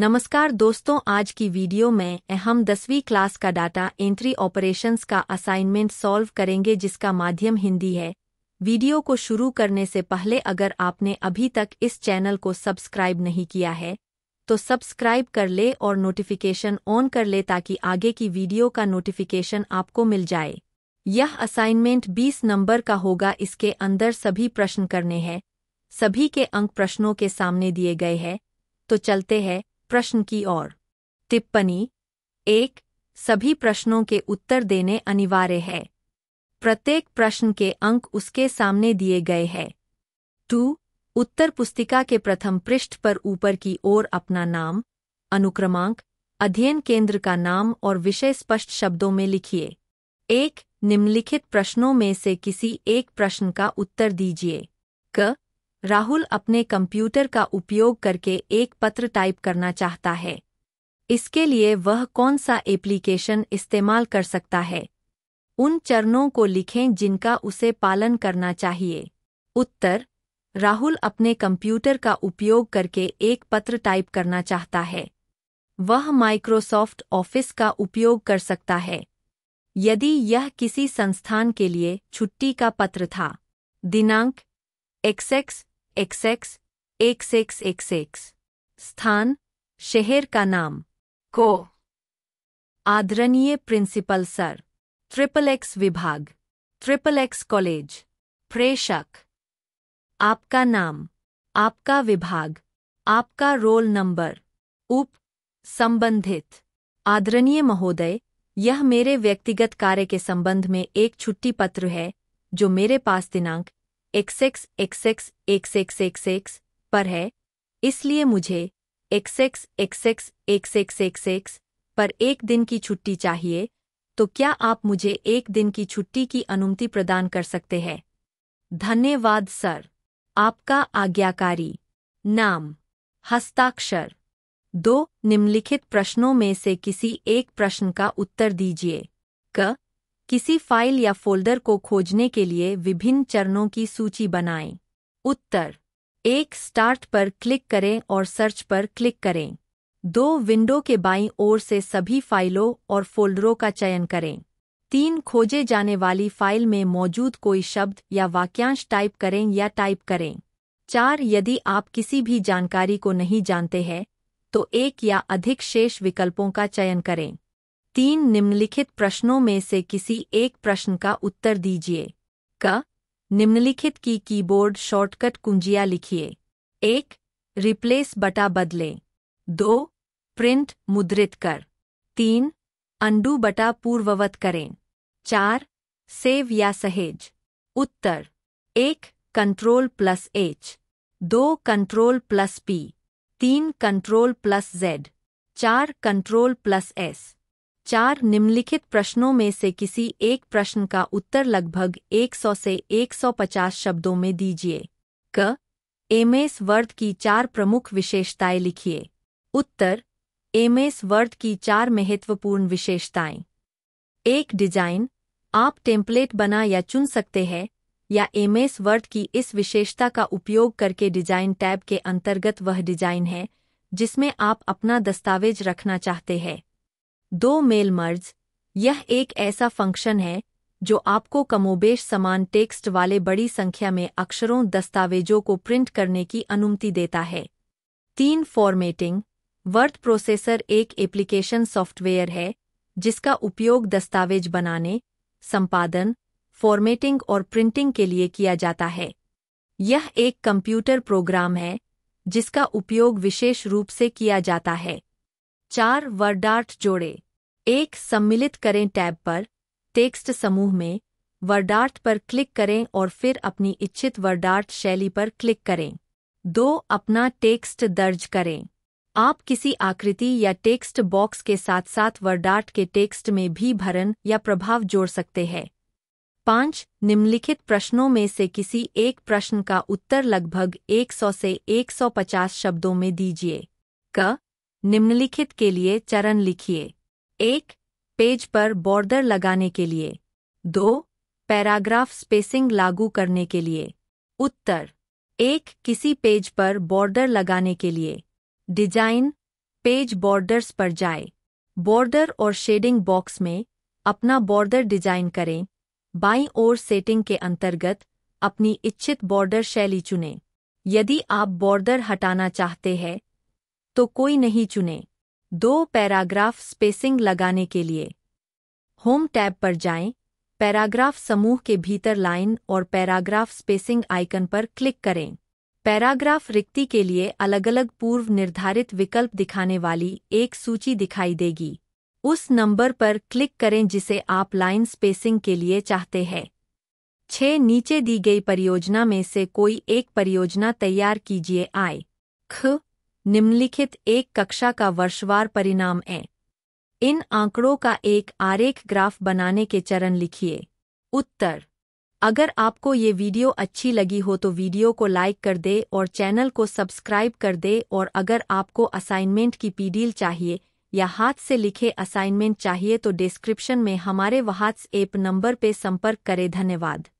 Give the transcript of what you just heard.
नमस्कार दोस्तों आज की वीडियो में हम दसवीं क्लास का डाटा एंट्री ऑपरेशंस का असाइनमेंट सॉल्व करेंगे जिसका माध्यम हिंदी है वीडियो को शुरू करने से पहले अगर आपने अभी तक इस चैनल को सब्सक्राइब नहीं किया है तो सब्सक्राइब कर ले और नोटिफिकेशन ऑन कर ले ताकि आगे की वीडियो का नोटिफिकेशन आपको मिल जाए यह असाइनमेंट 20 नंबर का होगा इसके अंदर सभी प्रश्न करने हैं सभी के अंक प्रश्नों के सामने दिए गए हैं तो चलते हैं प्रश्न की ओर टिप्पणी एक सभी प्रश्नों के उत्तर देने अनिवार्य है प्रत्येक प्रश्न के अंक उसके सामने दिए गए हैं टू उत्तर पुस्तिका के प्रथम पृष्ठ पर ऊपर की ओर अपना नाम अनुक्रमांक अध्ययन केंद्र का नाम और विषय स्पष्ट शब्दों में लिखिए एक निम्नलिखित प्रश्नों में से किसी एक प्रश्न का उत्तर दीजिए क राहुल अपने कंप्यूटर का उपयोग करके एक पत्र टाइप करना चाहता है इसके लिए वह कौन सा एप्लीकेशन इस्तेमाल कर सकता है उन चरणों को लिखें जिनका उसे पालन करना चाहिए उत्तर राहुल अपने कंप्यूटर का उपयोग करके एक पत्र टाइप करना चाहता है वह माइक्रोसॉफ्ट ऑफिस का उपयोग कर सकता है यदि यह किसी संस्थान के लिए छुट्टी का पत्र था दिनांक एक्सएक्स एक्सएक्स एक सिक्स एक सिक्स स्थान शहर का नाम को आदरणीय प्रिंसिपल सर ट्रिपल एक्स विभाग ट्रिपल एक्स कॉलेज प्रेषक आपका नाम आपका विभाग आपका रोल नंबर उप संबंधित आदरणीय महोदय यह मेरे व्यक्तिगत कार्य के संबंध में एक छुट्टी पत्र है जो मेरे पास दिनांक एक्सेक्स एक्सेक्स एक्सेक्स एक्सेक्स पर है इसलिए मुझे एक्सेक्स एक्सेक्स एक्सेक्स एक्सेक्स पर एक दिन की छुट्टी चाहिए तो क्या आप मुझे एक दिन की छुट्टी की अनुमति प्रदान कर सकते हैं धन्यवाद सर आपका आज्ञाकारी नाम हस्ताक्षर दो निम्नलिखित प्रश्नों में से किसी एक प्रश्न का उत्तर दीजिए क किसी फाइल या फोल्डर को खोजने के लिए विभिन्न चरणों की सूची बनाएं। उत्तर एक स्टार्ट पर क्लिक करें और सर्च पर क्लिक करें दो विंडो के बाईं ओर से सभी फाइलों और फोल्डरों का चयन करें तीन खोजे जाने वाली फाइल में मौजूद कोई शब्द या वाक्यांश टाइप करें या टाइप करें चार यदि आप किसी भी जानकारी को नहीं जानते हैं तो एक या अधिक शेष विकल्पों का चयन करें तीन निम्नलिखित प्रश्नों में से किसी एक प्रश्न का उत्तर दीजिए क निम्नलिखित की कीबोर्ड शॉर्टकट कुंजिया लिखिए एक रिप्लेस बटा बदलें दो प्रिंट मुद्रित कर तीन अंडू बटा पूर्ववत करें चार सेव या सहेज उत्तर एक कंट्रोल प्लस एच दो कंट्रोल प्लस पी तीन कंट्रोल प्लस जेड चार कंट्रोल प्लस एस चार निम्नलिखित प्रश्नों में से किसी एक प्रश्न का उत्तर लगभग 100 से 150 शब्दों में दीजिए क एमेस वर्द की चार प्रमुख विशेषताएं लिखिए उत्तर एमेस वर्द की चार महत्वपूर्ण विशेषताएं एक डिजाइन आप टेम्पलेट बना या चुन सकते हैं या एमेस वर्ड की इस विशेषता का उपयोग करके डिजाइन टैब के अंतर्गत वह डिजाइन है जिसमें आप अपना दस्तावेज रखना चाहते हैं दो मेल मर्ज यह एक ऐसा फंक्शन है जो आपको कमोबेश समान टेक्स्ट वाले बड़ी संख्या में अक्षरों दस्तावेजों को प्रिंट करने की अनुमति देता है तीन फॉर्मेटिंग वर्ड प्रोसेसर एक एप्लीकेशन सॉफ्टवेयर है जिसका उपयोग दस्तावेज बनाने संपादन फॉर्मेटिंग और प्रिंटिंग के लिए किया जाता है यह एक कंप्यूटर प्रोग्राम है जिसका उपयोग विशेष रूप से किया जाता है चार वर्डार्ट जोड़े एक सम्मिलित करें टैब पर टेक्स्ट समूह में वर्डार्ट पर क्लिक करें और फिर अपनी इच्छित वर्डार्ट शैली पर क्लिक करें दो अपना टेक्स्ट दर्ज करें आप किसी आकृति या टेक्स्ट बॉक्स के साथ साथ वर्डार्ट के टेक्स्ट में भी भरण या प्रभाव जोड़ सकते हैं पाँच निम्नलिखित प्रश्नों में से किसी एक प्रश्न का उत्तर लगभग 100 से 150 शब्दों में दीजिए क निम्नलिखित के लिए चरण लिखिए एक पेज पर बॉर्डर लगाने के लिए दो पैराग्राफ स्पेसिंग लागू करने के लिए उत्तर एक किसी पेज पर बॉर्डर लगाने के लिए डिजाइन पेज बॉर्डर्स पर जाए बॉर्डर और शेडिंग बॉक्स में अपना बॉर्डर डिजाइन करें बाईं ओर सेटिंग के अंतर्गत अपनी इच्छित बॉर्डर शैली चुनें यदि आप बॉर्डर हटाना चाहते हैं तो कोई नहीं चुने दो पैराग्राफ स्पेसिंग लगाने के लिए होम टैब पर जाएं, पैराग्राफ समूह के भीतर लाइन और पैराग्राफ स्पेसिंग आइकन पर क्लिक करें पैराग्राफ रिक्ति के लिए अलग अलग पूर्व निर्धारित विकल्प दिखाने वाली एक सूची दिखाई देगी उस नंबर पर क्लिक करें जिसे आप लाइन स्पेसिंग के लिए चाहते हैं छः नीचे दी गई परियोजना में से कोई एक परियोजना तैयार कीजिए आए ख निम्नलिखित एक कक्षा का वर्षवार परिणाम है इन आंकड़ों का एक आरेख ग्राफ बनाने के चरण लिखिए उत्तर अगर आपको ये वीडियो अच्छी लगी हो तो वीडियो को लाइक कर दे और चैनल को सब्सक्राइब कर दे और अगर आपको असाइनमेंट की पीडील चाहिए या हाथ से लिखे असाइनमेंट चाहिए तो डिस्क्रिप्शन में हमारे वहाट्स ऐप नंबर पे संपर्क करें धन्यवाद